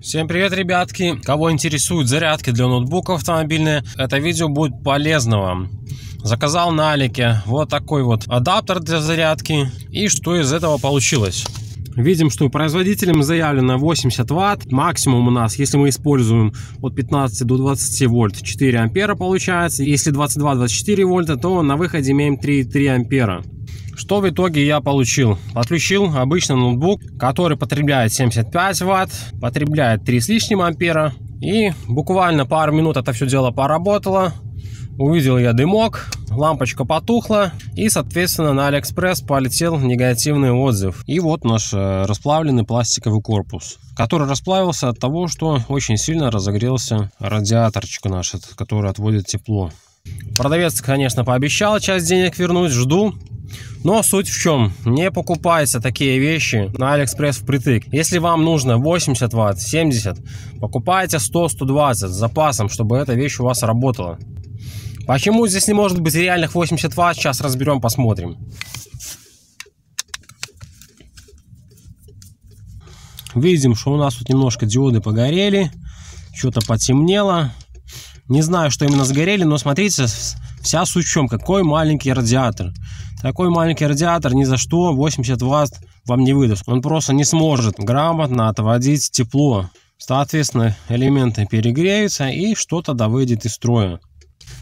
Всем привет, ребятки! Кого интересуют зарядки для ноутбука автомобильные, это видео будет полезно вам. Заказал на Алике вот такой вот адаптер для зарядки и что из этого получилось. Видим, что производителем заявлено 80 ватт. Максимум у нас, если мы используем от 15 до 20 вольт, 4 ампера получается. Если 22-24 вольта, то на выходе имеем 3,3 ампера. Что в итоге я получил? Подключил обычный ноутбук, который потребляет 75 ватт, потребляет 3 с лишним ампера. И буквально пару минут это все дело поработало. Увидел я дымок, лампочка потухла и, соответственно, на Алиэкспресс полетел негативный отзыв. И вот наш э, расплавленный пластиковый корпус, который расплавился от того, что очень сильно разогрелся радиаторчик наш, который отводит тепло. Продавец, конечно, пообещал часть денег вернуть, жду. Но суть в чем, не покупайте такие вещи на Алиэкспресс впритык. Если вам нужно 80 ватт, 70, покупайте 100-120 с запасом, чтобы эта вещь у вас работала. Почему здесь не может быть реальных 80 ватт, сейчас разберем, посмотрим. Видим, что у нас тут немножко диоды погорели, что-то потемнело. Не знаю, что именно сгорели, но смотрите, Вся суть в чем? Какой маленький радиатор. Такой маленький радиатор ни за что 80 ватт вам не выдаст. Он просто не сможет грамотно отводить тепло. Соответственно, элементы перегреются и что-то да выйдет из строя.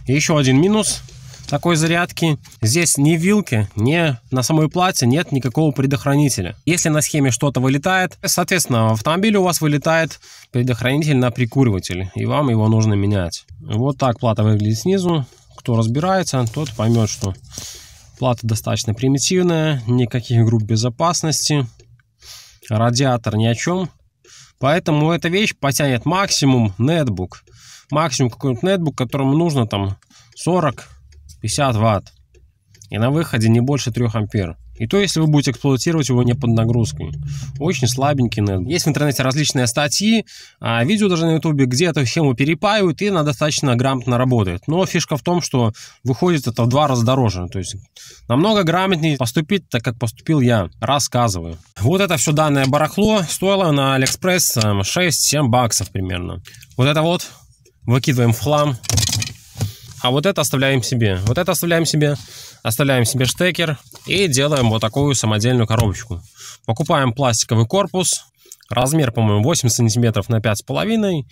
Еще один минус такой зарядки. Здесь ни вилки, ни на самой плате нет никакого предохранителя. Если на схеме что-то вылетает, соответственно, в автомобиле у вас вылетает предохранитель на прикуриватель, и вам его нужно менять. Вот так плата выглядит снизу кто разбирается, тот поймет, что плата достаточно примитивная, никаких групп безопасности, радиатор ни о чем. Поэтому эта вещь потянет максимум нетбук. Максимум какой-нибудь нетбук, которому нужно там 40-50 ватт. И на выходе не больше 3 ампер. И то, если вы будете эксплуатировать его не под нагрузкой. Очень слабенький нет. Есть в интернете различные статьи, а, видео даже на ютубе, где эту схему перепаивают, и она достаточно грамотно работает. Но фишка в том, что выходит это в два раза дороже. То есть намного грамотнее поступить, так как поступил я. Рассказываю. Вот это все данное барахло стоило на Алиэкспресс 6-7 эм, баксов примерно. Вот это вот выкидываем в хлам. А вот это оставляем себе. Вот это оставляем себе. Оставляем себе штекер и делаем вот такую самодельную коробочку. Покупаем пластиковый корпус. Размер, по-моему, 8 сантиметров на 5,5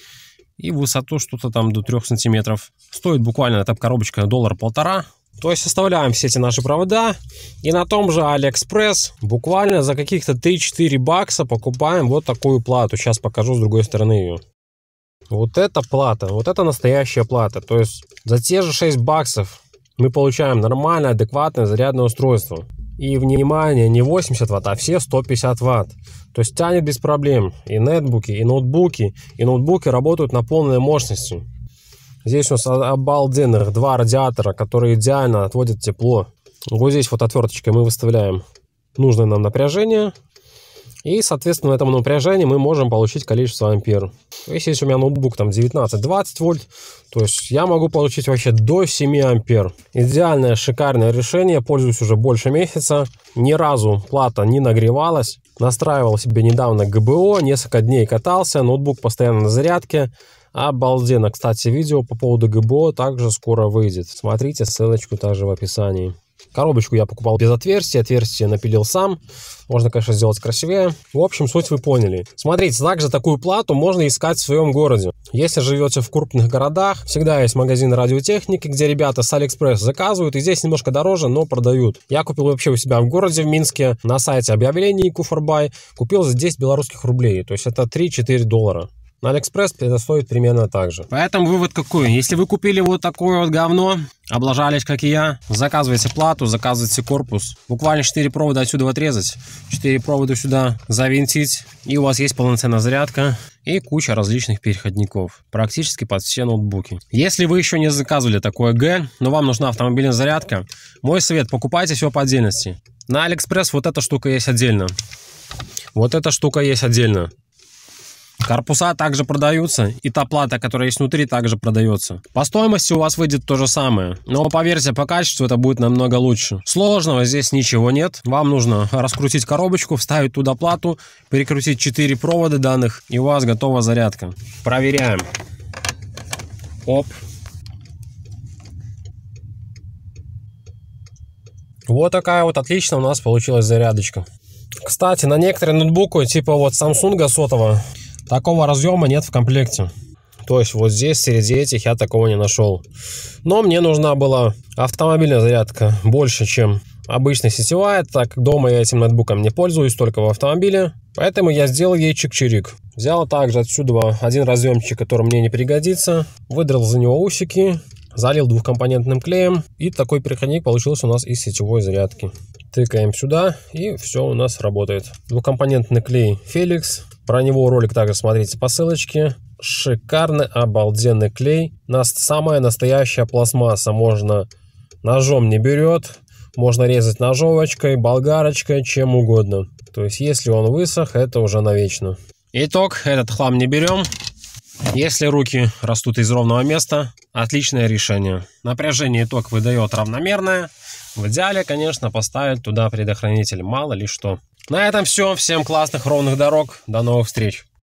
и высоту что-то там до 3 сантиметров. Стоит буквально эта коробочка доллар полтора. То есть оставляем все эти наши провода и на том же Алиэкспресс буквально за каких-то 3-4 бакса покупаем вот такую плату. Сейчас покажу с другой стороны ее. Вот это плата, вот это настоящая плата. То есть за те же 6 баксов мы получаем нормальное, адекватное зарядное устройство. И, внимание, не 80 ватт, а все 150 ватт. То есть тянет без проблем. И нетбуки, и ноутбуки. И ноутбуки работают на полной мощности. Здесь у нас обалденных два радиатора, которые идеально отводят тепло. Вот здесь вот отверточкой мы выставляем нужное нам напряжение. И, соответственно, на этом напряжении мы можем получить количество ампер. То если у меня ноутбук там 19-20 вольт, то есть я могу получить вообще до 7 ампер. Идеальное, шикарное решение. Пользуюсь уже больше месяца. Ни разу плата не нагревалась. Настраивал себе недавно ГБО, несколько дней катался, ноутбук постоянно на зарядке. Обалденно. Кстати, видео по поводу ГБО также скоро выйдет. Смотрите, ссылочку также в описании. Коробочку я покупал без отверстий, отверстие напилил сам. Можно, конечно, сделать красивее. В общем, суть вы поняли. Смотрите, также такую плату можно искать в своем городе. Если живете в крупных городах, всегда есть магазин радиотехники, где ребята с Алиэкспресс заказывают, и здесь немножко дороже, но продают. Я купил вообще у себя в городе, в Минске, на сайте объявлений Куфарбай, купил за 10 белорусских рублей, то есть это 3-4 доллара. На Алиэкспресс предоставит примерно так же. Поэтому вывод какой? Если вы купили вот такое вот говно, облажались, как и я, заказывайте плату, заказывайте корпус. Буквально 4 провода отсюда отрезать, 4 провода сюда завинтить, и у вас есть полноценная зарядка и куча различных переходников, практически под все ноутбуки. Если вы еще не заказывали такое Г, но вам нужна автомобильная зарядка, мой совет, покупайте все по отдельности. На Алиэкспресс вот эта штука есть отдельно. Вот эта штука есть отдельно. Корпуса также продаются, и та плата, которая есть внутри, также продается. По стоимости у вас выйдет то же самое, но поверьте, по качеству это будет намного лучше. Сложного здесь ничего нет. Вам нужно раскрутить коробочку, вставить туда плату, перекрутить 4 провода данных, и у вас готова зарядка. Проверяем. Оп. Вот такая вот отлично у нас получилась зарядочка. Кстати, на некоторые ноутбуки, типа вот Samsung сотого, Такого разъема нет в комплекте. То есть вот здесь среди этих я такого не нашел. Но мне нужна была автомобильная зарядка больше, чем обычная сетевая, так как дома я этим ноутбуком не пользуюсь, только в автомобиле. Поэтому я сделал ей чик-чирик. Взял также отсюда один разъемчик, который мне не пригодится. Выдрал за него усики, залил двухкомпонентным клеем. И такой переходник получился у нас из сетевой зарядки. Тыкаем сюда, и все у нас работает. Двухкомпонентный клей Felix про него ролик также смотрите по ссылочке. Шикарный, обалденный клей. Нас самая настоящая пластмасса. Можно ножом не берет, можно резать ножовочкой, болгарочкой, чем угодно. То есть, если он высох, это уже навечно. Итог, этот хлам не берем. Если руки растут из ровного места, отличное решение. Напряжение итог выдает равномерное. В идеале, конечно, поставить туда предохранитель, мало ли что. На этом все. Всем классных ровных дорог. До новых встреч.